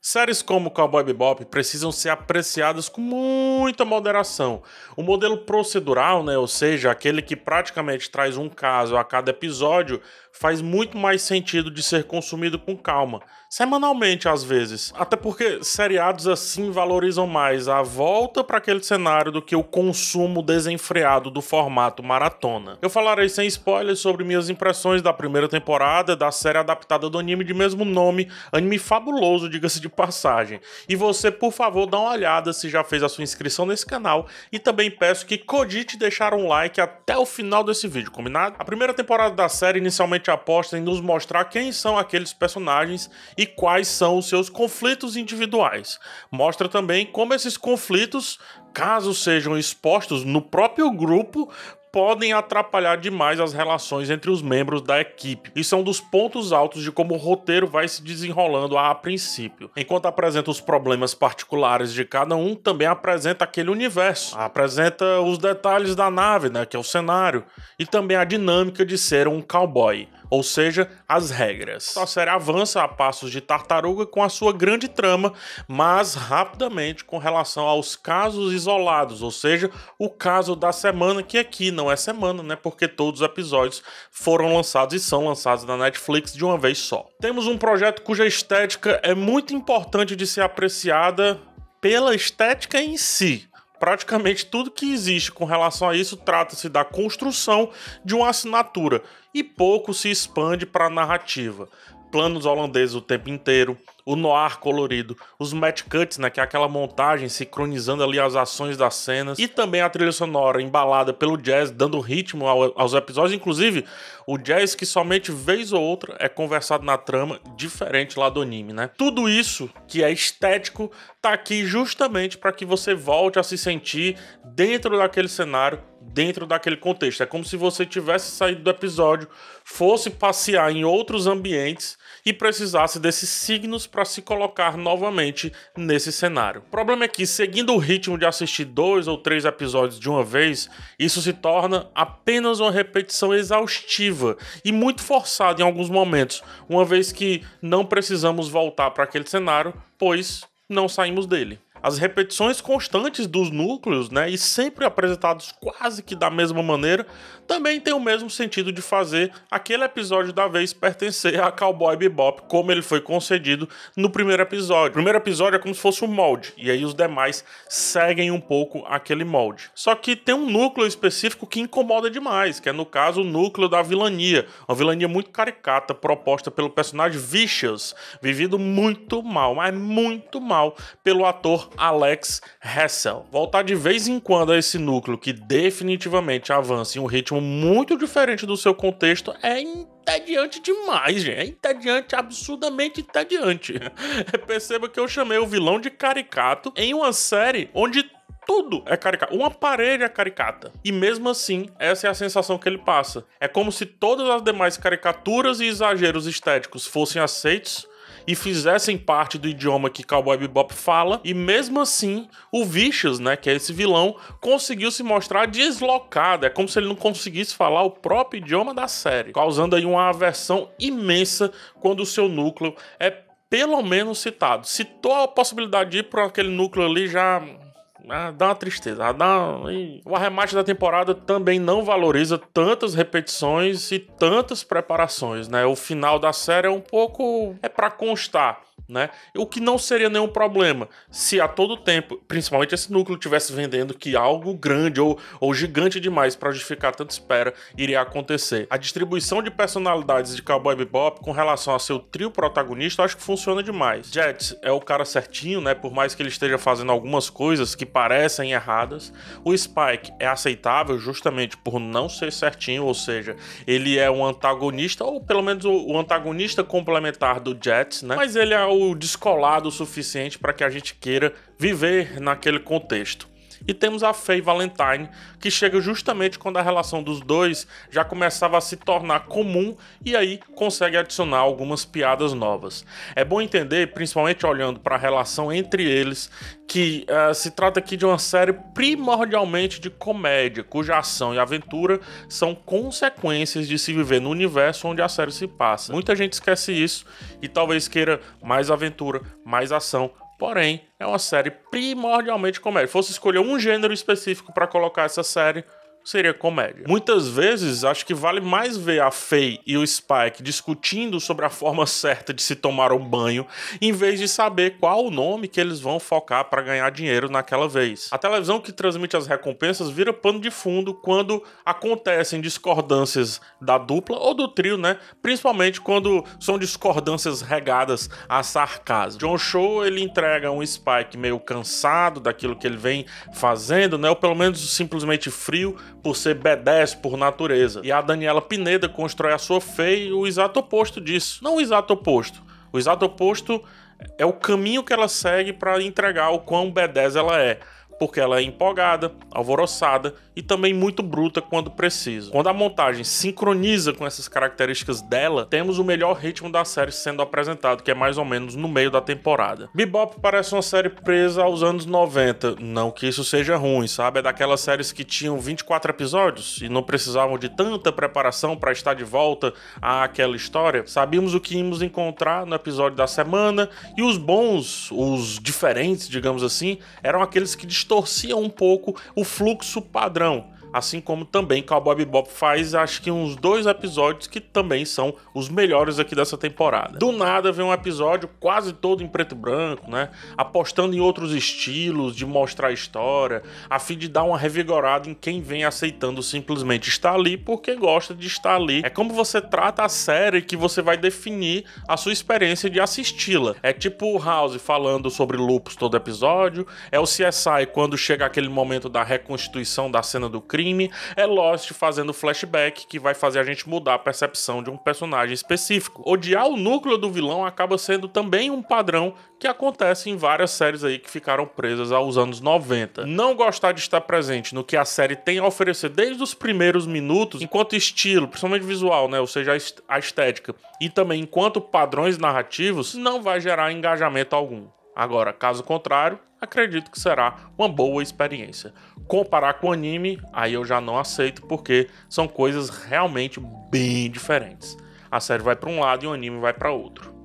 Séries como Cowboy Bebop precisam ser apreciadas com muita moderação. O modelo procedural, né, ou seja, aquele que praticamente traz um caso a cada episódio, faz muito mais sentido de ser consumido com calma, semanalmente às vezes. Até porque seriados assim valorizam mais a volta para aquele cenário do que o consumo desenfreado do formato maratona. Eu falarei sem spoilers sobre minhas impressões da primeira temporada da série adaptada do anime de mesmo nome, anime fabuloso, diga-se de passagem. E você, por favor, dá uma olhada se já fez a sua inscrição nesse canal e também peço que cogite deixar um like até o final desse vídeo, combinado? A primeira temporada da série inicialmente aposta em nos mostrar quem são aqueles personagens e quais são os seus conflitos individuais. Mostra também como esses conflitos, caso sejam expostos no próprio grupo, podem atrapalhar demais as relações entre os membros da equipe. E são dos pontos altos de como o roteiro vai se desenrolando a princípio. Enquanto apresenta os problemas particulares de cada um, também apresenta aquele universo, apresenta os detalhes da nave, né, que é o cenário, e também a dinâmica de ser um cowboy ou seja, as regras. A série avança a passos de tartaruga com a sua grande trama, mas rapidamente com relação aos casos isolados, ou seja, o caso da semana, que aqui não é semana, né? Porque todos os episódios foram lançados e são lançados na Netflix de uma vez só. Temos um projeto cuja estética é muito importante de ser apreciada pela estética em si praticamente tudo que existe com relação a isso trata-se da construção de uma assinatura e pouco se expande para a narrativa planos holandeses o tempo inteiro, o noir colorido, os match cuts, né, que é aquela montagem sincronizando ali as ações das cenas, e também a trilha sonora embalada pelo jazz, dando ritmo ao, aos episódios, inclusive o jazz que somente vez ou outra é conversado na trama, diferente lá do anime, né? Tudo isso que é estético tá aqui justamente para que você volte a se sentir dentro daquele cenário dentro daquele contexto. É como se você tivesse saído do episódio, fosse passear em outros ambientes e precisasse desses signos para se colocar novamente nesse cenário. O problema é que, seguindo o ritmo de assistir dois ou três episódios de uma vez, isso se torna apenas uma repetição exaustiva e muito forçada em alguns momentos, uma vez que não precisamos voltar para aquele cenário, pois não saímos dele as repetições constantes dos núcleos, né, e sempre apresentados quase que da mesma maneira, também tem o mesmo sentido de fazer aquele episódio da vez pertencer a Cowboy Bebop, como ele foi concedido no primeiro episódio. O primeiro episódio é como se fosse um molde, e aí os demais seguem um pouco aquele molde. Só que tem um núcleo específico que incomoda demais, que é no caso o núcleo da vilania, uma vilania muito caricata proposta pelo personagem Vicious, vivido muito mal, mas muito mal pelo ator Alex Hessel. Voltar de vez em quando a esse núcleo que definitivamente avança em um ritmo muito diferente do seu contexto é entediante demais, gente. É entediante, absurdamente entediante. É, perceba que eu chamei o vilão de caricato em uma série onde tudo é caricato, Uma parede é caricata. E mesmo assim, essa é a sensação que ele passa. É como se todas as demais caricaturas e exageros estéticos fossem aceitos e fizessem parte do idioma que Cowboy Bebop fala, e mesmo assim, o Vicious, né, que é esse vilão, conseguiu se mostrar deslocado, é como se ele não conseguisse falar o próprio idioma da série, causando aí uma aversão imensa quando o seu núcleo é pelo menos citado. Citou a possibilidade de ir para aquele núcleo ali já ah, dá uma tristeza. Ah, dá O arremate da temporada também não valoriza tantas repetições e tantas preparações, né? O final da série é um pouco. é para constar né? O que não seria nenhum problema se a todo tempo, principalmente esse núcleo tivesse vendendo que algo grande ou, ou gigante demais para justificar tanta espera iria acontecer. A distribuição de personalidades de Cowboy Bebop com relação a seu trio protagonista, acho que funciona demais. Jets é o cara certinho, né? Por mais que ele esteja fazendo algumas coisas que parecem erradas, o Spike é aceitável justamente por não ser certinho, ou seja, ele é um antagonista ou pelo menos o, o antagonista complementar do Jets, né? Mas ele é o o descolado o suficiente para que a gente queira viver naquele contexto. E temos a Faye Valentine, que chega justamente quando a relação dos dois já começava a se tornar comum e aí consegue adicionar algumas piadas novas. É bom entender, principalmente olhando para a relação entre eles, que uh, se trata aqui de uma série primordialmente de comédia, cuja ação e aventura são consequências de se viver no universo onde a série se passa. Muita gente esquece isso e talvez queira mais aventura, mais ação, Porém, é uma série primordialmente comédia. Fosse escolher um gênero específico para colocar essa série, seria comédia. Muitas vezes, acho que vale mais ver a Faye e o Spike discutindo sobre a forma certa de se tomar um banho, em vez de saber qual o nome que eles vão focar para ganhar dinheiro naquela vez. A televisão que transmite as recompensas vira pano de fundo quando acontecem discordâncias da dupla ou do trio, né? Principalmente quando são discordâncias regadas a sarcasmo. John Show ele entrega um Spike meio cansado daquilo que ele vem fazendo, né? Ou pelo menos simplesmente frio por ser B10 por natureza. E a Daniela Pineda constrói a sua fé e o exato oposto disso. Não o exato oposto. O exato oposto é o caminho que ela segue para entregar o quão B10 ela é porque ela é empolgada, alvoroçada e também muito bruta quando precisa. Quando a montagem sincroniza com essas características dela, temos o melhor ritmo da série sendo apresentado, que é mais ou menos no meio da temporada. Bebop parece uma série presa aos anos 90, não que isso seja ruim, sabe? É daquelas séries que tinham 24 episódios e não precisavam de tanta preparação para estar de volta àquela história. Sabíamos o que íamos encontrar no episódio da semana e os bons, os diferentes, digamos assim, eram aqueles que distorcia um pouco o fluxo padrão. Assim como também Cowboy Bebop faz, acho que uns dois episódios que também são os melhores aqui dessa temporada. Do nada vem um episódio quase todo em preto e branco, né? Apostando em outros estilos de mostrar a história, a fim de dar uma revigorada em quem vem aceitando simplesmente estar ali porque gosta de estar ali. É como você trata a série que você vai definir a sua experiência de assisti-la. É tipo o House falando sobre lupus todo episódio, é o CSI quando chega aquele momento da reconstituição da cena do crime crime é Lost fazendo flashback que vai fazer a gente mudar a percepção de um personagem específico. Odiar o núcleo do vilão acaba sendo também um padrão que acontece em várias séries aí que ficaram presas aos anos 90. Não gostar de estar presente no que a série tem a oferecer desde os primeiros minutos, enquanto estilo, principalmente visual, né, ou seja, a estética, e também enquanto padrões narrativos, não vai gerar engajamento algum. Agora, caso contrário, acredito que será uma boa experiência. Comparar com anime, aí eu já não aceito porque são coisas realmente bem diferentes. A série vai para um lado e o anime vai para outro.